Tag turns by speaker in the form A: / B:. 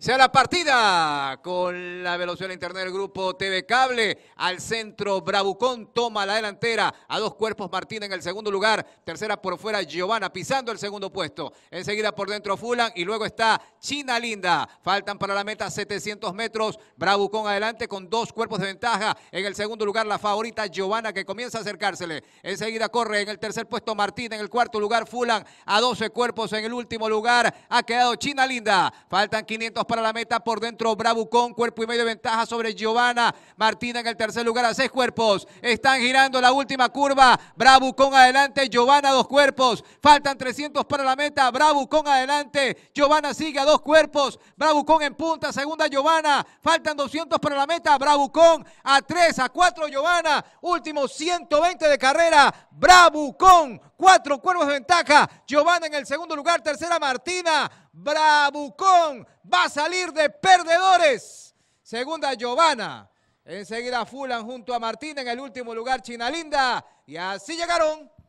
A: Se da la partida con la velocidad de internet del grupo TV Cable. Al centro, Bravucón toma la delantera. A dos cuerpos, Martín en el segundo lugar. Tercera por fuera, Giovanna pisando el segundo puesto. Enseguida por dentro, Fulan. Y luego está China Linda. Faltan para la meta 700 metros. Bravucón adelante con dos cuerpos de ventaja. En el segundo lugar, la favorita Giovanna que comienza a acercársele. Enseguida corre en el tercer puesto, Martín. En el cuarto lugar, Fulan. A 12 cuerpos en el último lugar. Ha quedado China Linda. Faltan 500 para la meta por dentro. Bravucón, cuerpo y medio de ventaja sobre Giovanna. Martina en el tercer lugar a seis cuerpos. Están girando la última curva. Bravucón adelante, Giovanna dos cuerpos. Faltan 300 para la meta. Bravucón adelante. Giovanna sigue a dos cuerpos. Bravucón en punta. Segunda Giovanna. Faltan 200 para la meta. Bravucón a tres, a cuatro Giovanna. Último 120 de carrera. Con cuatro cuervos de ventaja. Giovanna en el segundo lugar, tercera Martina. Bravucón va a salir de perdedores. Segunda Giovanna. Enseguida Fulan junto a Martina en el último lugar, China Linda. Y así llegaron